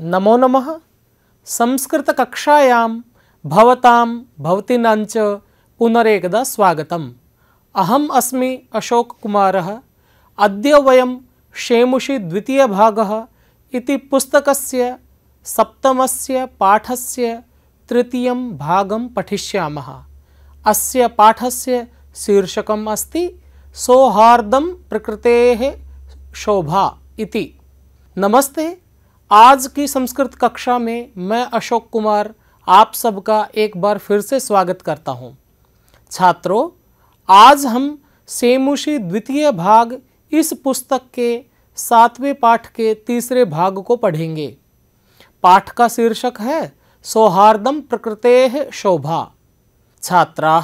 नमो नम संस्कृत भवतां भवतीनां च पुनरेकदा स्वागतम् अहम् अस्मि अशोककुमारः अद्य शेमुषी द्वितीय भाग इति पुस्तकस्य सप्तमस्य पाठस्य तृतीय भाग पठिष्यामः अस्य पाठस्य शीर्षकम् अस्ति सौहार्दं प्रकृतेः शोभा इति नमस्ते आज की संस्कृत कक्षा में मैं अशोक कुमार आप सबका एक बार फिर से स्वागत करता हूं। छात्रों आज हम सेमुषी द्वितीय भाग इस पुस्तक के सातवें पाठ के तीसरे भाग को पढ़ेंगे पाठ का शीर्षक है सौहार्दम प्रकृते शोभा छात्रा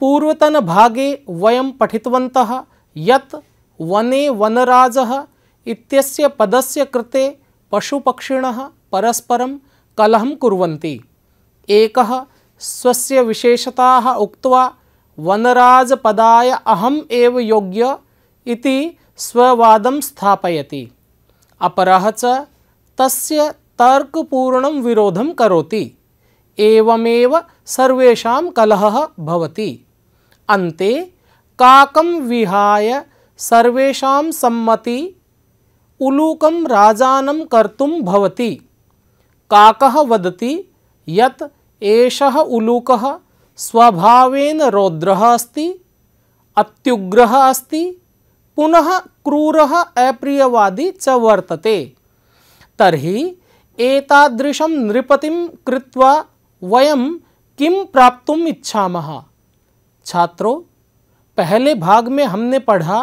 पूर्वतन भागे वयम पठितवंत यत वने वनराज इत्यस्य पदस्य कृते पशुपक्षिण परस्परं कलह कुर्वन्ति एकः स्वस्य विशेषताः उक्त्वा वनराजपदाय अहम् एव योग्य इति स्ववादं स्थापयति अपरः च तस्य तर्कपूर्णं विरोधं करोति एवमेव सर्वेषां कलहः भवति अन्ते काकं विहाय सर्वेषां सम्मति उलूक राजानं कर्तुं भवति काकः वदति यत् एषः अस्त स्वभावेन रौद्रः अस्ति अत्युग्रः अस्ति पुनः क्रूरः अप्रियवादी च वर्तते तर्हि एतादृशं नृपतिं कृत्वा वयं किं प्राप्तुम इच्छामः छात्रों पहले भाग में हमने पढ़ा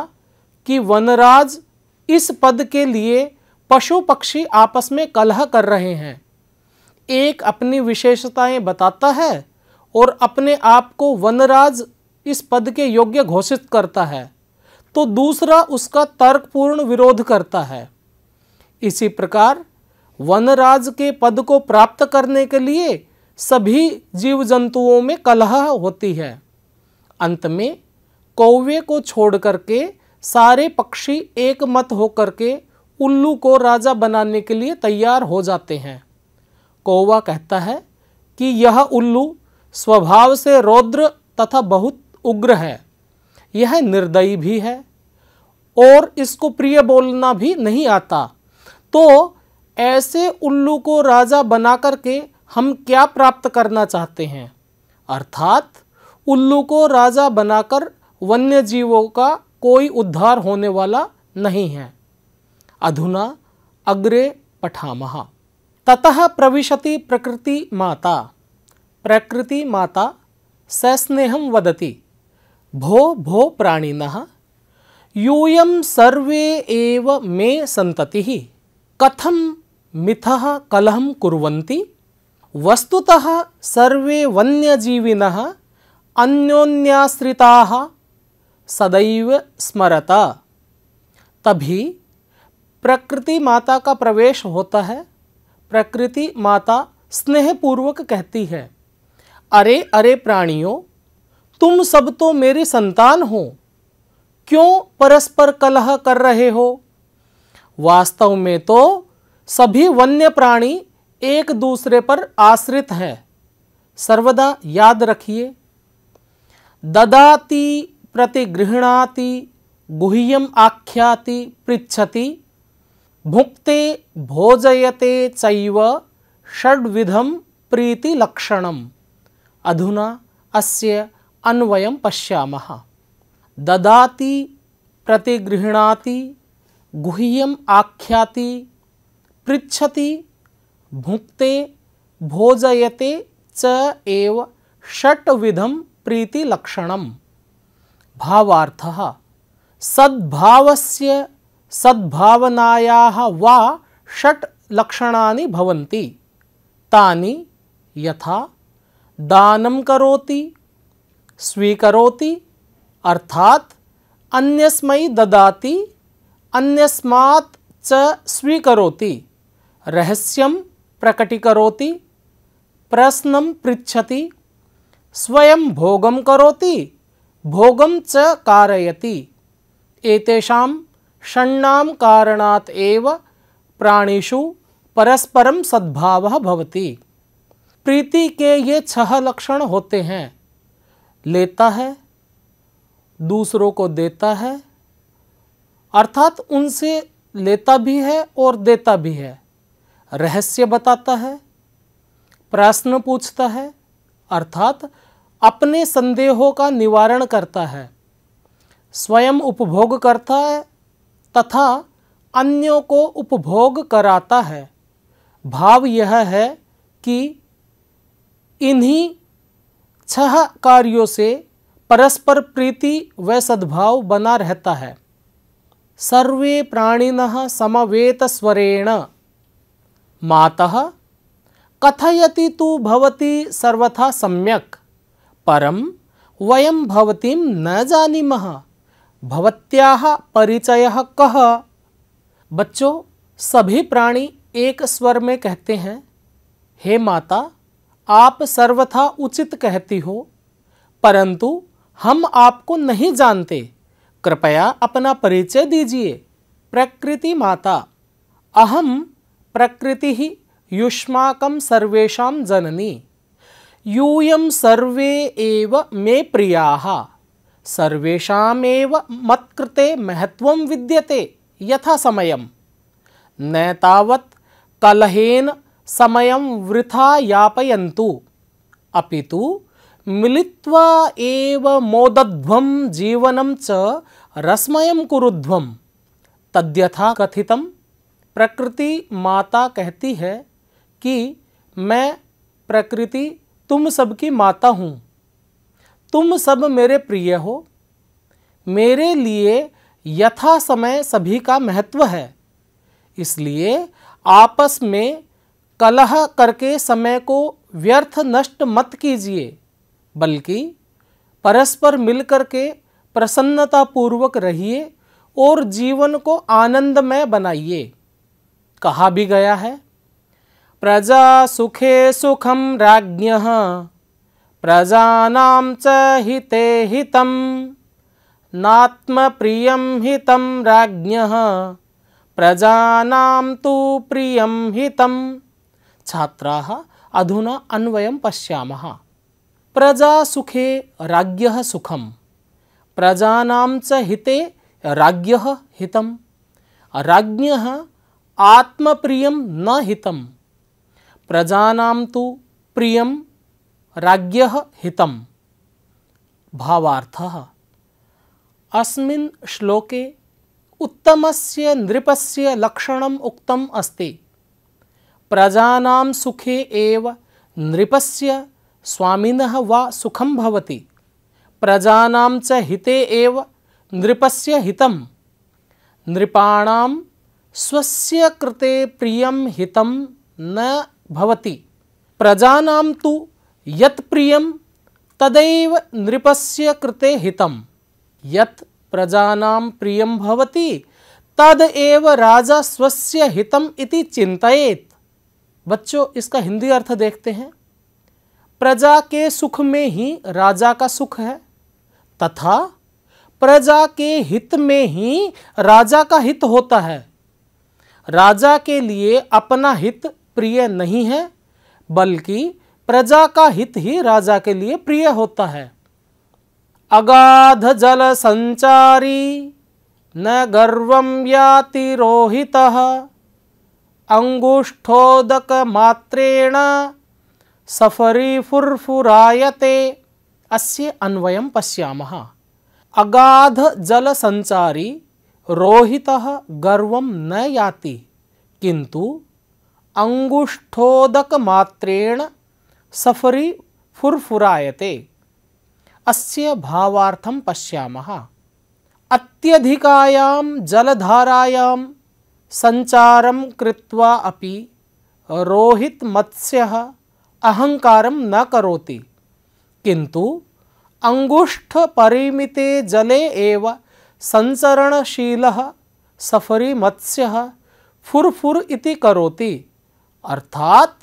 कि वनराज इस पद के लिए पशु पक्षी आपस में कलह कर रहे हैं एक अपनी विशेषताएं बताता है और अपने आप को वनराज इस पद के योग्य घोषित करता है तो दूसरा उसका तर्कपूर्ण विरोध करता है इसी प्रकार वनराज के पद को प्राप्त करने के लिए सभी जीव जंतुओं में कलह होती है अंत में कौवे को छोड़ करके सारे पक्षी एक मत होकर के उल्लू को राजा बनाने के लिए तैयार हो जाते हैं कौवा कहता है कि यह उल्लू स्वभाव से रौद्र तथा बहुत उग्र है यह निर्दयी भी है और इसको प्रिय बोलना भी नहीं आता तो ऐसे उल्लू को राजा बना करके हम क्या प्राप्त करना चाहते हैं अर्थात उल्लू को राजा बनाकर वन्य जीवों का कोई उद्धार होने वाला नहीं है अधुना अग्रे पठा ततः प्रविशति प्रकृति माता प्रकृति माता सस्नेह वदति भो भो प्राणि यूय सर्वे एव मे सतति कथम मिथ कलह कुर्वन्ति वस्तुतः सर्वे वन्यजीविनः अन्योन्याश्रिताः सदैव स्मरता तभी प्रकृति माता का प्रवेश होता है प्रकृति माता स्नेहपूर्वक कहती है अरे अरे प्राणियों तुम सब तो मेरे संतान हो क्यों परस्पर कलह कर रहे हो वास्तव में तो सभी वन्य प्राणी एक दूसरे पर आश्रित हैं सर्वदा याद रखिए ददाती प्रतिगृहणाति गुह्यम आख्याति पृछति भुक्ते भोजयते चैव षड्विधम प्रीतिलक्षणम अधुना अस्य अन्वयं पश्यामः ददाति प्रतिगृह्णाति गुह्यम आख्याति पृछति भुक्ते भोजयते च एव षट्विधम प्रीतिलक्षणम् भावार्थः सद्भावस्य सद्भावनायाः वा षट् लक्षणानि भवन्ति तानि यथा दानं करोति स्वीकरोति अर्थात् अन्यस्मै ददाति अन्यस्मात् च स्वीकरोति रहस्यं प्रकटीकरोति प्रश्नं पृच्छति स्वयं भोगं करोति भोगम च कारयती षण्णाम कारणात एव प्राणिषु परस्परम सद्भाव भवति प्रीति के ये छह लक्षण होते हैं लेता है दूसरों को देता है अर्थात उनसे लेता भी है और देता भी है रहस्य बताता है प्रश्न पूछता है अर्थात अपने संदेहों का निवारण करता है स्वयं उपभोग करता है तथा अन्यों को उपभोग कराता है भाव यह है कि इन्हीं छह कार्यों से परस्पर प्रीति व सद्भाव बना रहता है सर्वे प्राणिन समवेत स्वरेण माता कथयति तो भवती सर्वथा सम्यक परम वयम भवतीं न जानीमः भवत्याः परिचय कह बच्चों सभी प्राणी एक स्वर में कहते हैं हे माता आप सर्वथा उचित कहती हो परंतु हम आपको नहीं जानते कृपया अपना परिचय दीजिए प्रकृति माता अहम प्रकृति ही युष्माकम सर्वेशा जननी यूयम सर्वे एव मे प्रिया सर्वेषामेव मत्कृते महत्व विद्यते यथा समयं न कलहेन समयं वृथा यापयन्तु अपितु मिलित्वा एव मोदध्वं जीवनं च रसमयं कुरुध्वं तद्यथा कथितं प्रकृति माता कहती है कि मैं प्रकृति तुम सबकी माता हूँ तुम सब मेरे प्रिय हो मेरे लिए यथा समय सभी का महत्व है इसलिए आपस में कलह करके समय को व्यर्थ नष्ट मत कीजिए बल्कि परस्पर मिलकर के प्रसन्नतापूर्वक रहिए और जीवन को आनंदमय बनाइए कहा भी गया है प्रजा सुखे सुखम राज प्रजानां च हिते नात्म नात्मप्रियं हितं राज प्रजानां तु प्रियं हितं छात्राः अधुना अन्वय पशा प्रजा सुखे राज सुखम प्रजानां च हिते राज राज्ञः राज आत्म आत्मप्रियं न हितम् प्रजा तो प्रिय राज्य भावा अस्लोक उत्तम से नृप से लक्षण उक्त अस्त प्रजा सुखे नृप से स्वामीन वा सुखम भवति प्रजा च हिते एव से हित नृपाण स्वस्य कृते प्रिय हित न भवति प्रजानां तु यत् प्रियं तदैव नृपस्य कृते हितं यत् प्रजानां प्रियं भवति तद एव राजा स्वस्य हितम इति चिंतित बच्चों इसका हिंदी अर्थ देखते हैं प्रजा के सुख में ही राजा का सुख है तथा प्रजा के हित में ही राजा का हित होता है राजा के लिए अपना हित प्रिय नहीं है बल्कि प्रजा का हित ही राजा के लिए प्रिय होता है अगाध जल संचारी न गर्वम याति रोहित अंगुष्ठोदक मात्रेण सफरी फुरफुरायते अस्य अन्वयम पश्यामः अगाध जल संचारी रोहित गर्व न याति किंतु अंगुष्ठोदक मात्रेण सफरी फुरफुरायते अस्य भावार्थम पश्यामः अत्यधिकायां जलधारायां संचारं कृत्वा अपि मत्स्यः अहंकारं न करोति किन्तु परिमिते जले एव संचरणशीलः मत्स्यः फुरफुर इति करोति अर्थात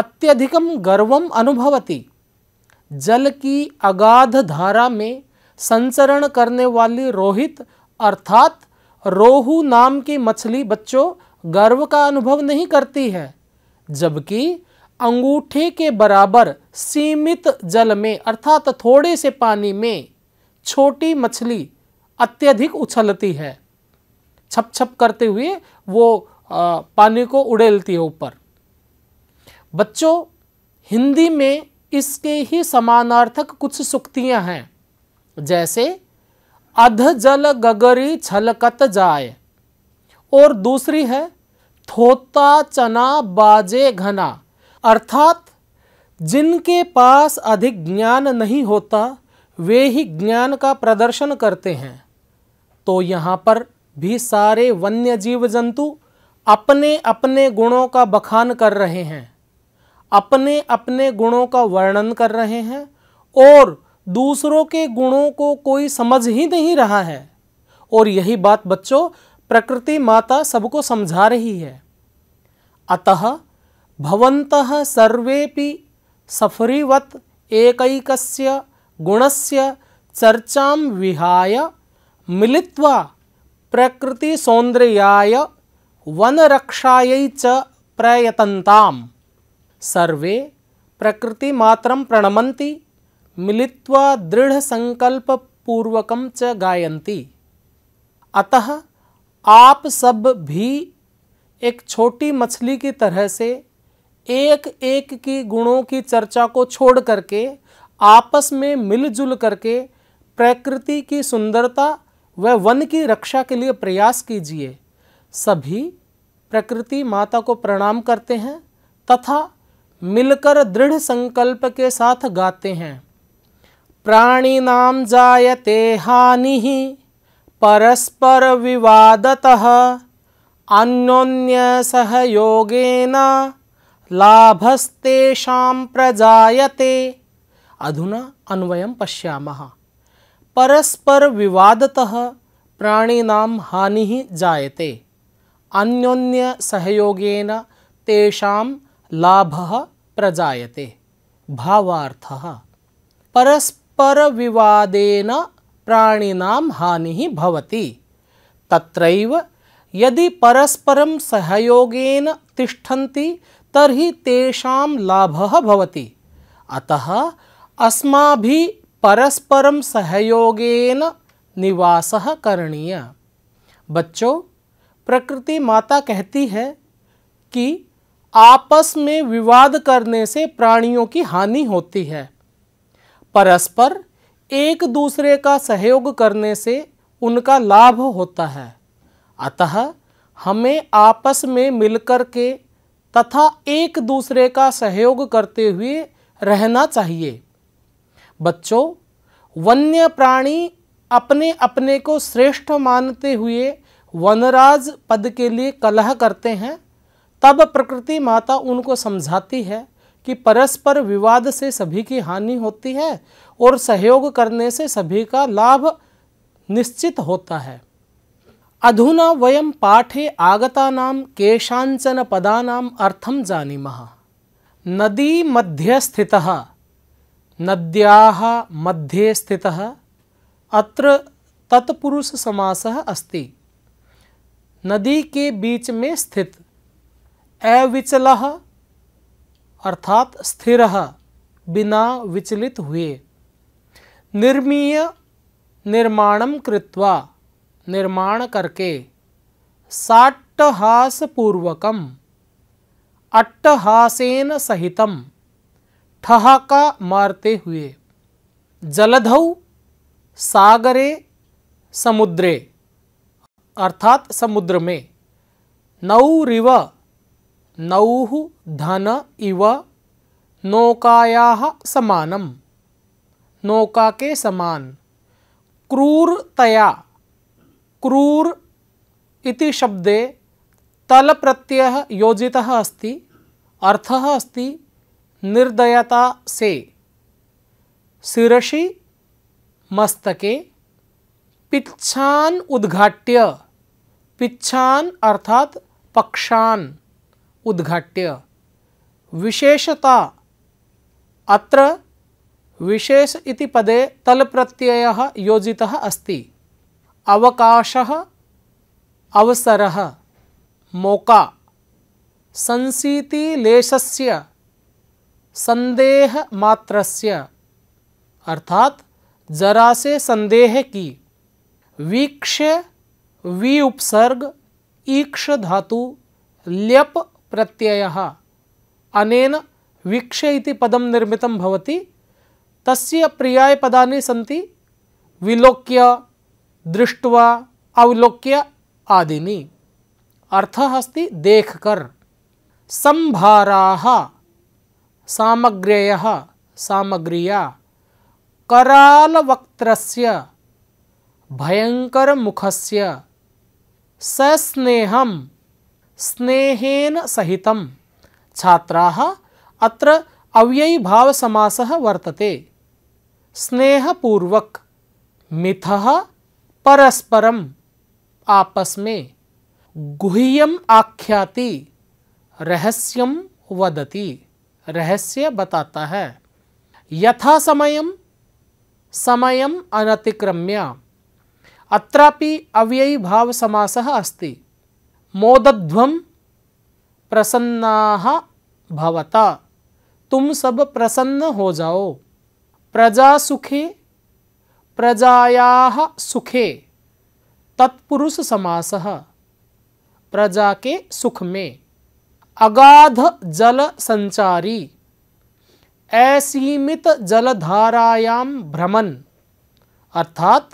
अत्यधिकम गर्वम अनुभवती जल की अगाध धारा में संचरण करने वाली रोहित अर्थात रोहू नाम की मछली बच्चों गर्व का अनुभव नहीं करती है जबकि अंगूठे के बराबर सीमित जल में अर्थात थोड़े से पानी में छोटी मछली अत्यधिक उछलती है छप छप करते हुए वो आ, पानी को उड़ेलती है ऊपर बच्चों हिंदी में इसके ही समानार्थक कुछ सुक्तियां हैं जैसे अध जल गगरी छलकत जाए और दूसरी है थोता चना बाजे घना अर्थात जिनके पास अधिक ज्ञान नहीं होता वे ही ज्ञान का प्रदर्शन करते हैं तो यहाँ पर भी सारे वन्य जीव जंतु अपने अपने गुणों का बखान कर रहे हैं अपने अपने गुणों का वर्णन कर रहे हैं और दूसरों के गुणों को कोई समझ ही नहीं रहा है और यही बात बच्चों प्रकृति माता सबको समझा रही है अतः भवंत सर्वेपि सफरीवत गुण से चर्चा विहाय मिलित्वा प्रकृति सौंदर्याय वनरक्षाई च प्रयतंताम सर्वे प्रकृति मात्रम प्रणमती मिलित्वा दृढ़ संकल्प पूर्वकम च गायंती अतः आप सब भी एक छोटी मछली की तरह से एक एक की गुणों की चर्चा को छोड़ करके आपस में मिलजुल करके प्रकृति की सुंदरता व वन की रक्षा के लिए प्रयास कीजिए सभी प्रकृति माता को प्रणाम करते हैं तथा मिलकर दृढ़ संकल्प के साथ गाते हैं प्राणी नाम जायते हानि परस्पर विवादतः अन्योन्य सहयोगे न लाभस्तेषां प्रजायते अधुना अन्वयं पश्यामः परस्पर विवादतः नाम हानि जायते अन्योन्य सहयोगेन तेषां लाभ प्रजाते भावा परस्पर विवादेन प्राणीना हानि त्रव यदि परस्पर सहयोगेन तिष्ठन्ति तरी ताभ लाभः भवति अतः अस्माभिः परस्परं सहयोगेन करणीय बच्चों प्रकृति माता कहती है कि आपस में विवाद करने से प्राणियों की हानि होती है परस्पर एक दूसरे का सहयोग करने से उनका लाभ होता है अतः हमें आपस में मिलकर के तथा एक दूसरे का सहयोग करते हुए रहना चाहिए बच्चों वन्य प्राणी अपने अपने को श्रेष्ठ मानते हुए वनराज पद के लिए कलह करते हैं तब प्रकृति माता उनको समझाती है कि परस्पर विवाद से सभी की हानि होती है और सहयोग करने से सभी का लाभ निश्चित होता है अधुना वयम पाठे आगता केशांचन पदा अर्थम जानीम नदी मध्य स्थित नद्या मध्ये स्थित अत्र तत्पुरुष समासः अस्ति नदी के बीच में स्थित अविचल अर्थात स्थिर बिना विचलित हुए निर्मीय निर्माण कृत्वा निर्माण करके साट्टहासपूर्वक अट्टहासेन सहित ठहाका मारते हुए जलधौ सागरे समुद्रे अर्थात समुद्र में नौ रिव नौ धन इव नौकाया समानम नौका के समान क्रूरतया क्रूर इति शब्दे तल प्रत्यय योजित अस्त अर्थ अस्त निर्दयता से शिशि मस्तके पिछान उद्घाट्य पिछान अर्थात पक्षान उद्घाट्य विशेषता अत्र विशेष इति पदे तल प्रत्यय योजि अस्त अवकाश अवसर मौका संसीतिलेश संदेह मात्रस्य अर्थात जरा से संदेह की वीक्ष्य वी उपसर्ग ईक्ष धातु ल्यप प्रत्यय अनेन वीक्ष पदम निर्मित निर्मितं भवति तस्य पर्यायपदानि विलोक्य दृष्ट्वा अवलोक्य आदि अर्थ अस्त देखकर संभारा सामग्र्ययः सामग्रिया भयंकर मुखस्य सस्नेह स्नेहेन सहितं छात्राः अत्र अव्ययी भाव अव्ययीभावसमासः वर्तते स्नेहपूर्वक मिथः परस्परम आपस में गुह्यम आख्याति रहस्यम वदति रहस्य बताता है यथा समयम समयम अनतिक्रम्य अत्रापि अव्ययी भाव समासः अस्ति मोदध्व प्रसन्ना भवता तुम सब प्रसन्न हो जाओ प्रजा सुखे प्रजाया सुखे तत्पुरुष समास प्रजा के सुख में अगाध जल संचारी असीमित जलधारायाम भ्रमण अर्थात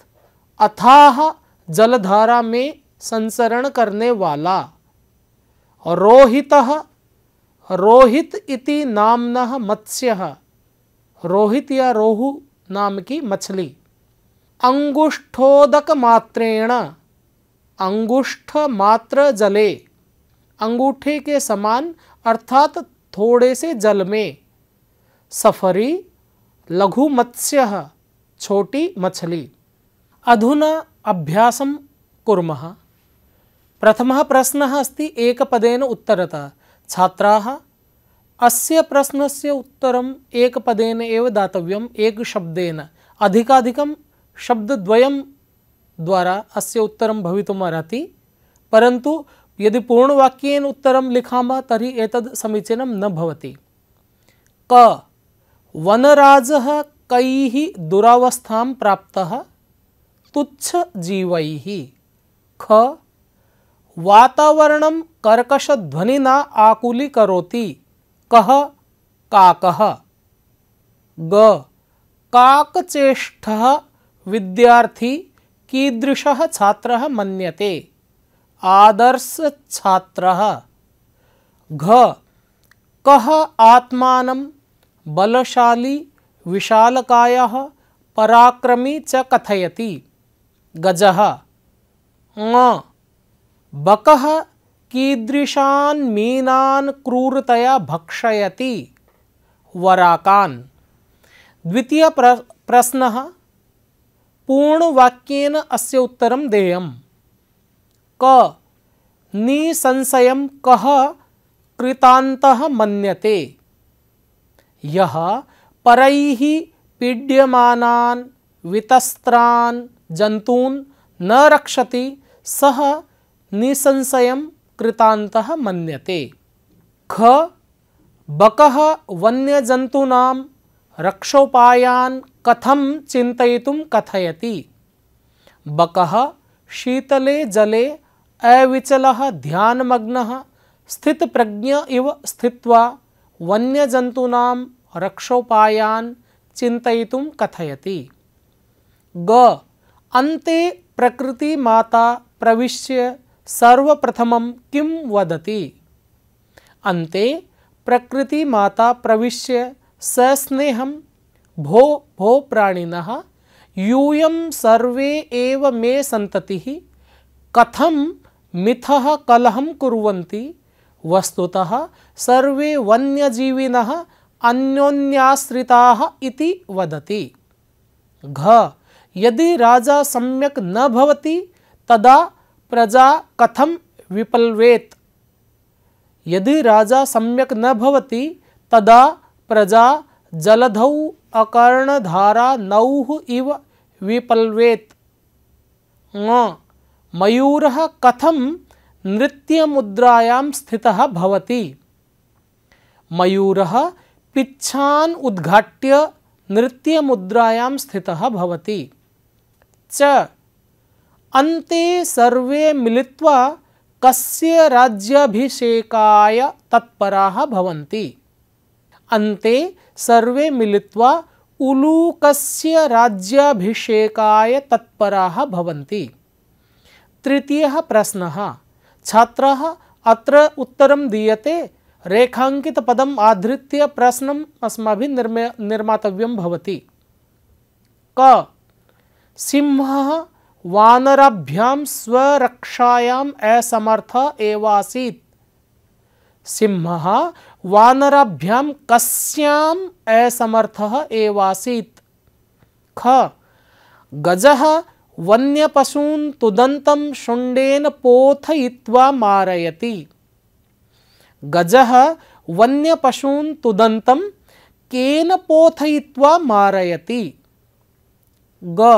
अथाह जलधारा में संसरण करने वाला रोहित रोहित इति नामन मत्स्य रोहित या रोहु नाम की मछली अंगुष्ठोदक मात्रेण अंगुष्ठ मात्र जले अंगूठे के समान अर्थात थोड़े से जल में सफरी लघु मत्स्य छोटी मछली अधुना अभ्यासम कुर्मः प्रथमः प्रश्नः अस्ति एकपदेन उत्तरता छात्र अस्य प्रश्न प्रश्नस्य उत्तरम् एकपदेन एव एक शब्देन अधिकाधिकं शब्दद्वयं द्वारा अस्य उत्तरं भवितुम् परंतु यदि पूर्णवाक्यन उत्तर लिखामः तरी एतद् समीचीन न भवति क वनराजः कैः दुरावस्थां प्राप्तः तुच्छजीवैः ख वातावरण कर्कशध्वनिना आकुलीकरोति कह काकः ग काकचेष्टः विद्यार्थी कीदृशः छात्र मन्यते छात्र घ कह आत्मानं बलशाली विशालकाय पराक्रमी च कथयति गजः बक कीदृशान् मीना क्रूरतया भक्षयति वराकान द्वितीय प्र प्रश्न पूर्णवाक्य अस्य उत्तरं देयम् क निसंशय कः कृतान्तः मन्यते यह परैः पीड्यमानान् वितस्त्रान् जंतून न रक्षति सह निसंशय कृतांत मन्यते ख बक वन्यजंतूना रक्षोपायान कथम चिंतु कथयति बक शीतले जले अविचल ध्यानमग्न स्थित प्रज्ञ इव स्थित्वा वन्यजंतूना रक्षोपायान चिंतु कथयति ग अन्ते प्रकृति माता प्रवेश सर्वप्रथम किं वदति अन्ते प्रकृति माता प्रविश्य सस्नेह भो भो प्राणिनः यूयं सर्वे एव मे संतति कथम मिथः कलहं कुर्वन्ति वस्तुतः सर्वे वन्यजीविनः अन्योन्याश्रिताः इति वदति घ यदि राजा सम्यक् न भवति तदा प्रजा कथम विपल्वेत यदि राजा सम्यक न भवति तदा प्रजा जलधौ अकर्णधारा नौ इव विपल्वेत मयूर कथम नृत्य मुद्रायां स्थित भवति मयूर पिछान उद्घाट्य नृत्य मुद्रायां स्थित भवति च अन्ते सर्वे मिलित्वा कस्य राज्याभिषेकाय तत्पराः भवन्ति अन्ते सर्वे मिलित्वा उलूकस्य राज्याभिषेकाय तत्पराः भवन्ति तृतीयः प्रश्नः छात्रः अत्र उत्तरं दीयते रेखाङ्कितपदम् आधृत्य प्रश्नम् अस्माभिः निर्मे निर्मातव्यं भवति क सिंहः वानरभ्याम स्वरक्षायाम असमर्थ एवासीत सिंह वानरभ्याम कस्याम असमर्थ एवासीत ख गज वन्यपशून तुदंत शुंडेन पोथयित्वा मारयति गज वन्यपशून तुदंत केन पोथयित्वा मारयति ग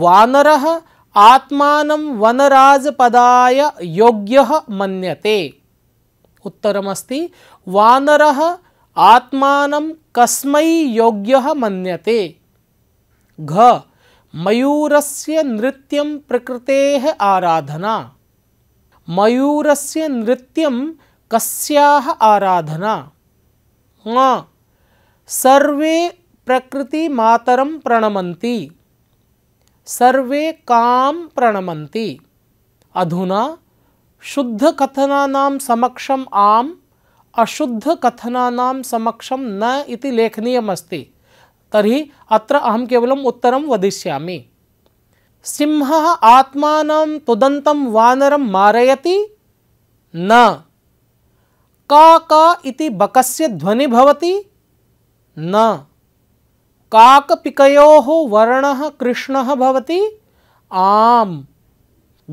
वानरः आत्मान वनराज पदाय योग्य मन्यते उत्तरमस्ति वानर आत्मान कस्म योग्य मन्यते घ मयूरस्य नृत्य प्रकृते आराधना मयूरस्य नृत्य कस्याः आराधना सर्वे प्रकृति मातरम प्रणमती सर्वे काम प्रणमंती अधुना शुद्ध कथनानाम समक्षम आम अशुद्ध कथनानाम समक्षम न इति लेखनीयमस्ति तर्हि अत्र अहं केवलम् उत्तरं वदिष्यामि सिंहः आत्मानं तुदन्तं वानरं मारयति न का का इति बकस्य ध्वनि भवति न काको वर्ण कृष्ण भवति आम्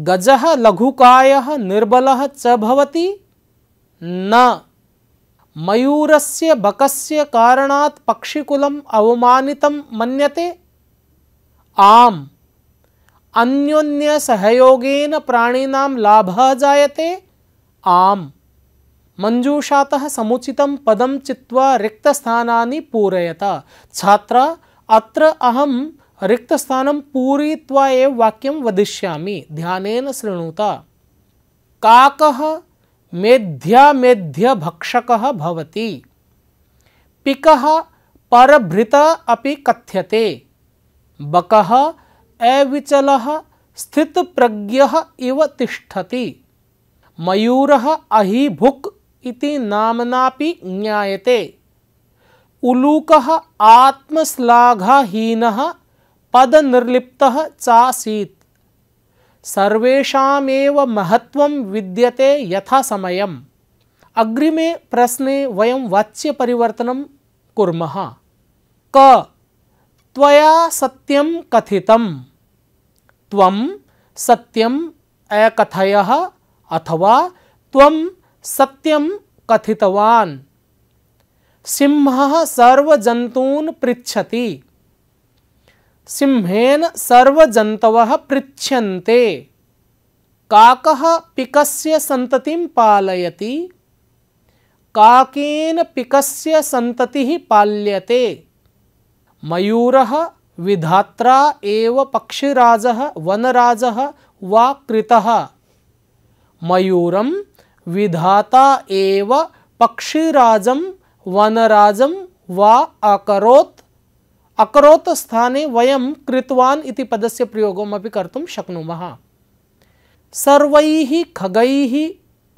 निर्बल लघुकायः निर्बलः च भवति न मयूरस्य से कारणात् पक्षिकुलम् अवमानितं मनते आम् अन्योन्यसहयोगेन प्राणीना लाभ जायते आम मंजूषात समुचित पदम चित्वा रिक्तस्थानानि पूरयत छात्र अत्र अहम रिक्तस्थन पूरी वाक्य वदिष्या ध्यान शृणुता काक मेध्या मेध्य भक्षक पिक परभृत अपि कथ्यते अविचल स्थित प्रज्ञ इव तिष्ठति मयूर अहिभुक् इति नामनापि ज्ञायते उलूक आत्मश्लाघाहीन पद निर्लिप्त चासी सर्वेशामेव महत्त्वं विद्यते यथा समयम् अग्रिमे प्रश्ने वयं वाच्यपरिवर्तनं कुर्मः क त्वया सत्यं कथितं त्वं सत्यम् अकथयः अथवा त्वं सत्यम कथितवान सिंह सर्वजंतून पृछति सिंहन सर्वजंतव पृछते काक पिक सतति पालयती काकेन पिक सतति पाल्यते मयूर विधात्रा एव पक्षिराज वनराज वा कृत मयूरं विधाता एव पक्षीराजम वनराजम वा अकरोत् अकरोत् स्थाने वयम कृतवान इति पदस्य प्रयोगमपि कर्तुं शक्नुमः सर्वैः खगैः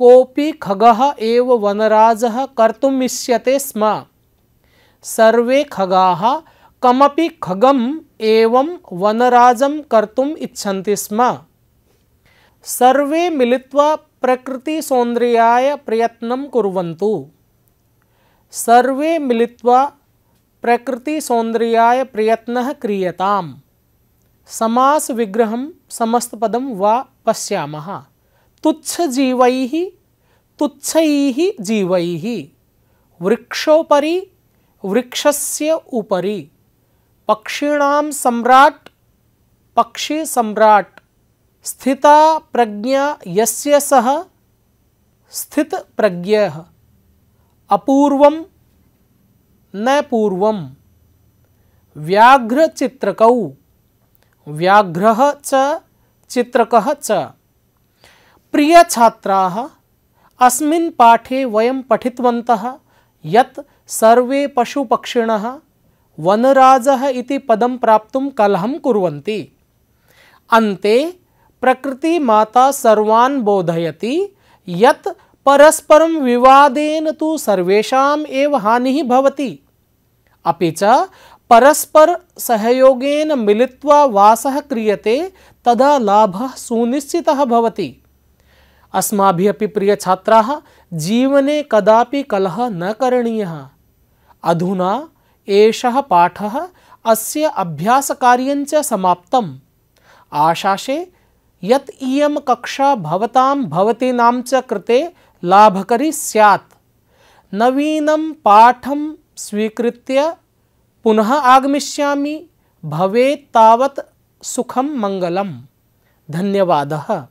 कोऽपि खगः एव वनराजः कर्तुम् इष्यते स्म सर्वे खगाः कमपि खगम् एवं वनराजं कर्तुम् इच्छन्ति स्म सर्वे मिलित्वा प्रकृति सौंदर्याय प्रयत्न कुरंतु सर्वे मिलित्वा प्रकृति सौंदर्याय प्रयत्न क्रियताम समास विग्रह समस्त पदम व पश्याम तुच्छ जीव तुच्छ जीव वृक्षोपरी वृक्षस्य उपरी पक्षीण सम्राट पक्षी सम्राट स्थिता प्रज्ञा यस्य सह स्थित प्रज्ञ अपूर्व न पूर्व व्याघ्र चित्रक व्याघ्र च चित्रक च प्रिय छात्रा अस्मिन् पाठे वयं पठितवन्तः यत् सर्वे पशुपक्षिणः वनराजः इति पदं प्राप्तुं कलहं कुर्वन्ति अन्ते प्रकृति माता सर्वान् बोधयति यत परस्परम विवादेन तो सर्वेशाम एव हानि भवति अपि च परस्पर सहयोगेन मिलित्वा वासः क्रियते तदा लाभः सुनिश्चितः भवति अस्माभिः अपि प्रियछात्राः जीवने कदापि कलह न करणीयः अधुना एषः पाठः अस्य अभ्यासकार्यञ्च समाप्तम् आशासे यत इयम कक्षा भवताम भवतीनाम च कृते लाभकारी स्यात् नवीनम पाठम स्वीकृत्य पुनः आगमिष्यामि भवे तावत सुखम मंगलम धन्यवाद